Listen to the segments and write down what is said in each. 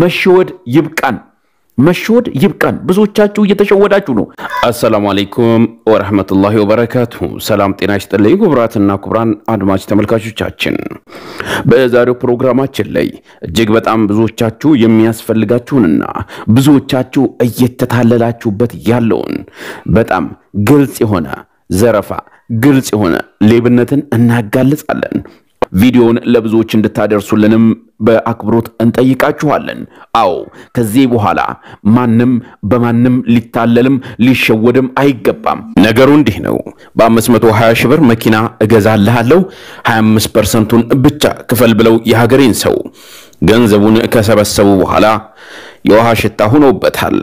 መሸወድ ይብቃን። መሸወድ ይብቃን። ብዙዎቻችሁ እየተሸወዳችሁ ነው። አሰላሙ አሌይኩም ወረህመቱላሂ ወበረካቱ ሰላም ጤና ይስጥልኝ ክቡራትና ክቡራን አድማጭ ተመልካቾቻችን፣ በዛሬው ፕሮግራማችን ላይ እጅግ በጣም ብዙዎቻችሁ የሚያስፈልጋችሁንና ብዙዎቻችሁ እየተታለላችሁበት ያለውን በጣም ግልጽ የሆነ ዘረፋ፣ ግልጽ የሆነ ሌብነትን እናጋልጻለን። ቪዲዮውን ለብዙዎች እንድታደርሱልንም በአክብሮት እንጠይቃችኋለን። አዎ ከዚህ በኋላ ማንም በማንም ሊታለልም ሊሸወድም አይገባም። ነገሩ እንዲህ ነው። በ520 ሺህ ብር መኪና እገዛልሃለሁ 25 ፐርሰንቱን ብቻ ክፈል ብለው የሀገሬን ሰው ገንዘቡን ከሰበሰቡ በኋላ የውሃ ሽታ ሆኖበታል።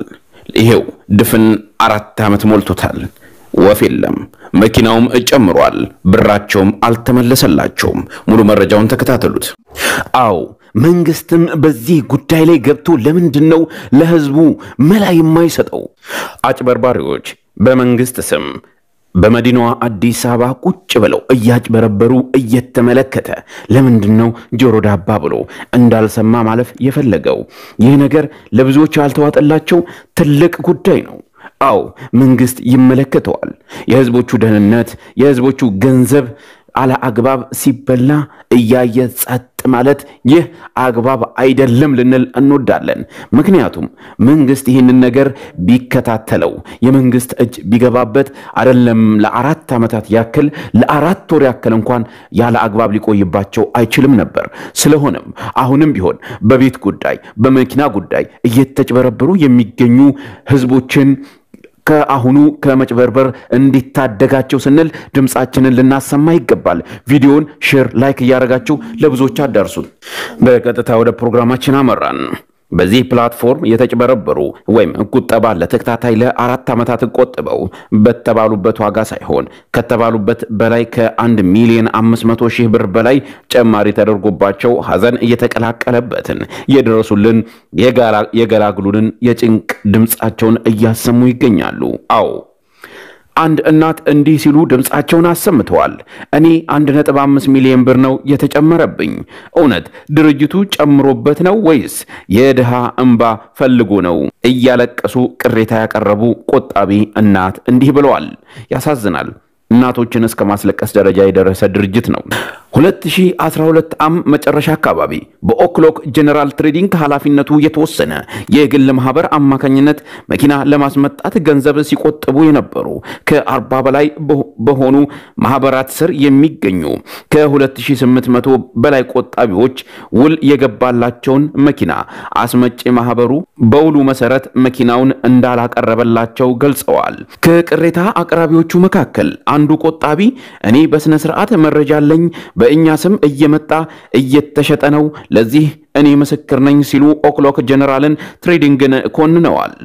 ይሄው ድፍን አራት ዓመት ሞልቶታል። ወፍ የለም። መኪናውም ጨምሯል፣ ብራቸውም አልተመለሰላቸውም። ሙሉ መረጃውን ተከታተሉት። አዎ መንግስትም በዚህ ጉዳይ ላይ ገብቶ ለምንድን ነው ለህዝቡ መላ የማይሰጠው? አጭበርባሪዎች በመንግስት ስም በመዲናዋ አዲስ አበባ ቁጭ ብለው እያጭበረበሩ እየተመለከተ ለምንድን ነው ጆሮ ዳባ ብሎ እንዳልሰማ ማለፍ የፈለገው? ይህ ነገር ለብዙዎች ያልተዋጠላቸው ትልቅ ጉዳይ ነው። አዎ መንግስት ይመለከተዋል። የህዝቦቹ ደህንነት፣ የህዝቦቹ ገንዘብ አለ አግባብ ሲበላ እያየ ጸጥ ማለት ይህ አግባብ አይደለም ልንል እንወዳለን። ምክንያቱም መንግስት ይህንን ነገር ቢከታተለው የመንግስት እጅ ቢገባበት አይደለም ለአራት ዓመታት ያክል ለአራት ወር ያክል እንኳን ያለ አግባብ ሊቆይባቸው አይችልም ነበር። ስለሆነም አሁንም ቢሆን በቤት ጉዳይ፣ በመኪና ጉዳይ እየተጭበረበሩ የሚገኙ ህዝቦችን ከአሁኑ ከመጭበርበር እንዲታደጋቸው ስንል ድምፃችንን ልናሰማ ይገባል። ቪዲዮን ሼር፣ ላይክ እያደረጋችሁ ለብዙዎች አዳርሱ በቀጥታ ወደ ፕሮግራማችን አመራን። በዚህ ፕላትፎርም የተጭበረበሩ ወይም ቁጠባ ለተከታታይ ለአራት ዓመታት ቆጥበው በተባሉበት ዋጋ ሳይሆን ከተባሉበት በላይ ከአንድ ሚሊዮን አምስት መቶ ሺህ ብር በላይ ጨማሪ ተደርጎባቸው ሐዘን እየተቀላቀለበትን የደረሱልን የገላግሉንን የጭንቅ ድምፃቸውን እያሰሙ ይገኛሉ። አዎ አንድ እናት እንዲህ ሲሉ ድምፃቸውን አሰምተዋል። እኔ 1.5 ሚሊዮን ብር ነው የተጨመረብኝ። እውነት ድርጅቱ ጨምሮበት ነው ወይስ የድሃ እንባ ፈልጎ ነው? እያለቀሱ ቅሬታ ያቀረቡ ቆጣቢ እናት እንዲህ ብለዋል። ያሳዝናል። እናቶችን እስከ ማስለቀስ ደረጃ የደረሰ ድርጅት ነው። 2012 ዓ.ም መጨረሻ አካባቢ በኦክሎክ ጀነራል ትሬዲንግ ኃላፊነቱ የተወሰነ የግል ማህበር አማካኝነት መኪና ለማስመጣት ገንዘብ ሲቆጥቡ የነበሩ ከ40 በላይ በሆኑ ማህበራት ስር የሚገኙ ከ2800 በላይ ቆጣቢዎች ውል የገባላቸውን መኪና አስመጪ ማህበሩ በውሉ መሰረት መኪናውን እንዳላቀረበላቸው ገልጸዋል። ከቅሬታ አቅራቢዎቹ መካከል አንዱ ቆጣቢ እኔ በስነ ስርዓት መረጃ አለኝ በ በእኛ ስም እየመጣ እየተሸጠ ነው፣ ለዚህ እኔ ምስክር ነኝ ሲሉ ኦክሎክ ጀነራልን ትሬዲንግን ኮንነዋል።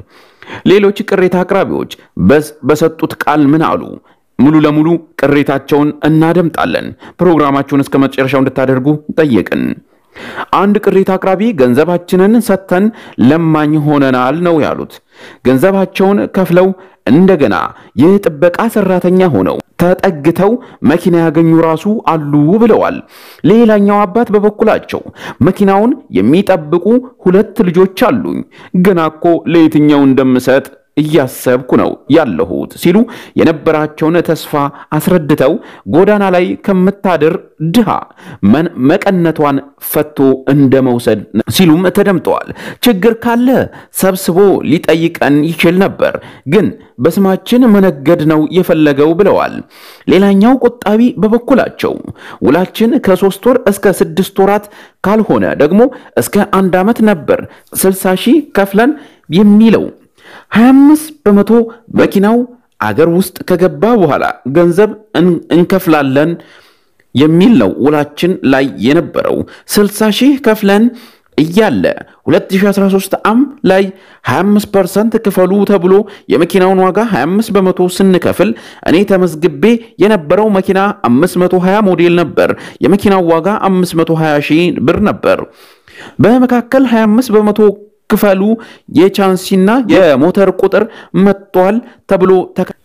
ሌሎች ቅሬታ አቅራቢዎች በሰጡት ቃል ምን አሉ? ሙሉ ለሙሉ ቅሬታቸውን እናደምጣለን። ፕሮግራማችሁን እስከ መጨረሻው እንድታደርጉ ጠየቅን። አንድ ቅሬታ አቅራቢ ገንዘባችንን ሰጥተን ለማኝ ሆነናል ነው ያሉት። ገንዘባቸውን ከፍለው እንደገና ይህ ጥበቃ ሰራተኛ ሆነው ተጠግተው መኪና ያገኙ ራሱ አሉ ብለዋል። ሌላኛው አባት በበኩላቸው መኪናውን የሚጠብቁ ሁለት ልጆች አሉኝ፣ ግና እኮ ለየትኛው እንደምሰጥ እያሰብኩ ነው ያለሁት ሲሉ የነበራቸውን ተስፋ አስረድተው ጎዳና ላይ ከምታድር ድሃ መቀነቷን ፈቶ እንደ መውሰድ ሲሉም ተደምጠዋል። ችግር ካለ ሰብስቦ ሊጠይቀን ይችል ነበር፣ ግን በስማችን መነገድ ነው የፈለገው ብለዋል። ሌላኛው ቆጣቢ በበኩላቸው ውላችን ከሶስት ወር እስከ ስድስት ወራት ካልሆነ ደግሞ እስከ አንድ ዓመት ነበር ስልሳ ሺህ ከፍለን የሚለው 25 በመቶ መኪናው አገር ውስጥ ከገባ በኋላ ገንዘብ እንከፍላለን የሚል ነው ውላችን ላይ የነበረው። 60 ሺህ ከፍለን እያለ 2013 ዓም ላይ 25 ፐርሰንት ክፈሉ ተብሎ የመኪናውን ዋጋ 25 በመቶ ስንከፍል እኔ ተመዝግቤ የነበረው መኪና 520 ሞዴል ነበር። የመኪናው ዋጋ 520 ሺህ ብር ነበር። በመካከል 25 በመቶ ክፈሉ የቻንሲና የሞተር ቁጥር መጥቷል ተብሎ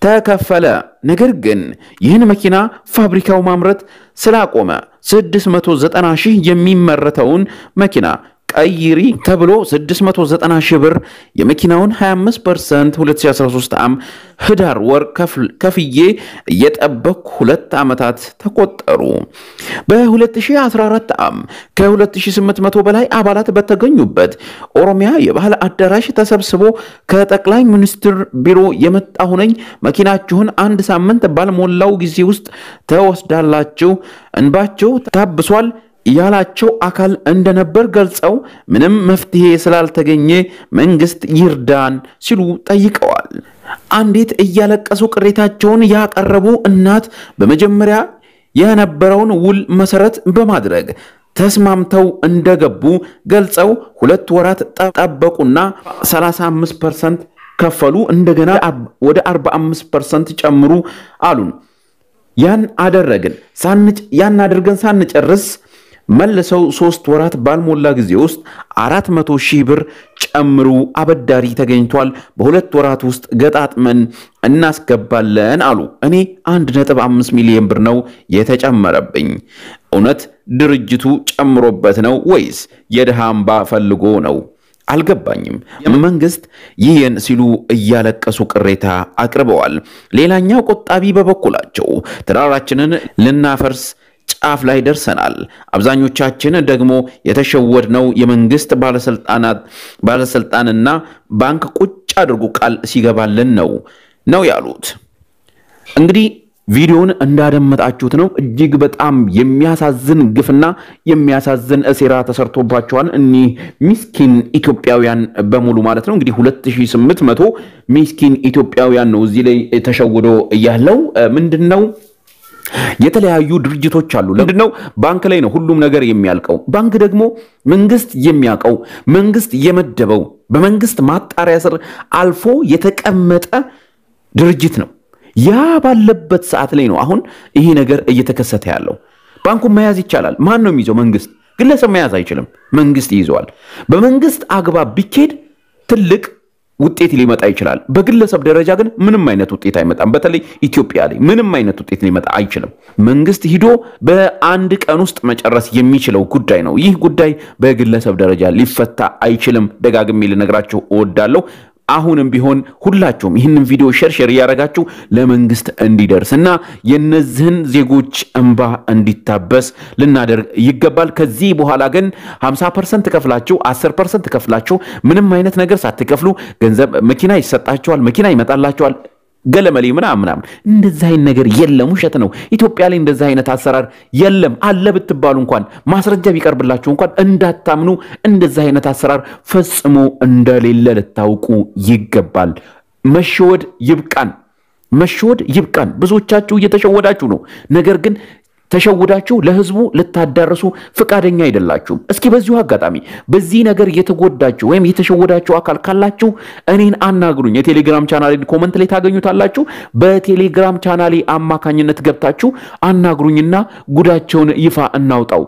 ተከፈለ። ነገር ግን ይህን መኪና ፋብሪካው ማምረት ስላቆመ 690 ሺህ የሚመረተውን መኪና ቀይሪ ተብሎ 690 ሺህ ብር የመኪናውን 25 ፐርሰንት 2013 ዓም ህዳር ወር ከፍዬ እየጠበቅ ሁለት ዓመታት ተቆጠሩ። በ2014 ዓም ከ2800 በላይ አባላት በተገኙበት ኦሮሚያ የባህል አዳራሽ ተሰብስቦ ከጠቅላይ ሚኒስትር ቢሮ የመጣሁ ነኝ፣ መኪናችሁን አንድ ሳምንት ባልሞላው ጊዜ ውስጥ ተወስዳላችሁ፣ እንባቸው ታብሷል ያላቸው አካል እንደነበር ገልጸው ምንም መፍትሄ ስላልተገኘ መንግስት ይርዳን ሲሉ ጠይቀዋል። አንዲት እያለቀሱ ቅሬታቸውን ያቀረቡ እናት በመጀመሪያ የነበረውን ውል መሰረት በማድረግ ተስማምተው እንደገቡ ገልጸው ሁለት ወራት ጠበቁና 35 ፐርሰንት ከፈሉ። እንደገና ወደ 45 ፐርሰንት ጨምሩ አሉን። ያን አደረግን ያን አድርገን ሳንጨርስ መልሰው ሶስት ወራት ባልሞላ ጊዜ ውስጥ አራት መቶ ሺህ ብር ጨምሩ አበዳሪ ተገኝቷል፣ በሁለት ወራት ውስጥ ገጣጥመን እናስገባለን አሉ። እኔ አንድ ነጥብ አምስት ሚሊዮን ብር ነው የተጨመረብኝ። እውነት ድርጅቱ ጨምሮበት ነው ወይስ የድሃ አምባ ፈልጎ ነው? አልገባኝም። መንግስት ይህን ሲሉ እያለቀሱ ቅሬታ አቅርበዋል። ሌላኛው ቆጣቢ በበኩላቸው ትዳራችንን ልናፈርስ ጫፍ ላይ ደርሰናል። አብዛኞቻችን ደግሞ የተሸወድነው የመንግስት ባለስልጣንና ባንክ ቁጭ አድርጎ ቃል ሲገባልን ነው ነው ያሉት። እንግዲህ ቪዲዮውን እንዳደመጣችሁት ነው። እጅግ በጣም የሚያሳዝን ግፍና የሚያሳዝን ሴራ ተሰርቶባቸዋል እኒህ ሚስኪን ኢትዮጵያውያን በሙሉ ማለት ነው። እንግዲህ 2800 ሚስኪን ኢትዮጵያውያን ነው እዚህ ላይ ተሸውዶ ያለው ምንድን ነው የተለያዩ ድርጅቶች አሉ። ለምንድነው ባንክ ላይ ነው ሁሉም ነገር የሚያልቀው? ባንክ ደግሞ መንግስት የሚያውቀው መንግስት የመደበው በመንግስት ማጣሪያ ስር አልፎ የተቀመጠ ድርጅት ነው። ያ ባለበት ሰዓት ላይ ነው አሁን ይሄ ነገር እየተከሰተ ያለው። ባንኩን መያዝ ይቻላል። ማን ነው የሚይዘው? መንግስት። ግለሰብ መያዝ አይችልም። መንግስት ይይዘዋል። በመንግስት አግባብ ቢኬድ ትልቅ ውጤት ሊመጣ ይችላል። በግለሰብ ደረጃ ግን ምንም አይነት ውጤት አይመጣም። በተለይ ኢትዮጵያ ላይ ምንም አይነት ውጤት ሊመጣ አይችልም። መንግስት ሂዶ በአንድ ቀን ውስጥ መጨረስ የሚችለው ጉዳይ ነው። ይህ ጉዳይ በግለሰብ ደረጃ ሊፈታ አይችልም። ደጋግሜ ልነግራቸው እወዳለሁ። አሁንም ቢሆን ሁላችሁም ይህንን ቪዲዮ ሸርሸር እያደረጋችሁ ለመንግስት እንዲደርስ እና የነዚህን ዜጎች እንባ እንዲታበስ ልናደርግ ይገባል። ከዚህ በኋላ ግን 50 ፐርሰንት ከፍላችሁ 10 ፐርሰንት ከፍላችሁ ምንም አይነት ነገር ሳትከፍሉ ገንዘብ መኪና ይሰጣችኋል፣ መኪና ይመጣላችኋል። ገለመሌ ምናምን ምናምን እንደዚህ አይነት ነገር የለም፣ ውሸት ነው። ኢትዮጵያ ላይ እንደዚህ አይነት አሰራር የለም። አለ ብትባሉ እንኳን ማስረጃ ቢቀርብላችሁ እንኳን እንዳታምኑ። እንደዚህ አይነት አሰራር ፈጽሞ እንደሌለ ልታውቁ ይገባል። መሸወድ ይብቃን። መሸወድ ይብቃን። ብዙዎቻችሁ እየተሸወዳችሁ ነው። ነገር ግን ተሸውዳችሁ ለህዝቡ ልታዳርሱ ፈቃደኛ አይደላችሁም። እስኪ በዚሁ አጋጣሚ በዚህ ነገር የተጎዳችሁ ወይም የተሸወዳችሁ አካል ካላችሁ እኔን አናግሩኝ። የቴሌግራም ቻናሌ ኮመንት ላይ ታገኙታላችሁ። በቴሌግራም ቻናሌ አማካኝነት ገብታችሁ አናግሩኝና ጉዳቸውን ይፋ እናውጣው።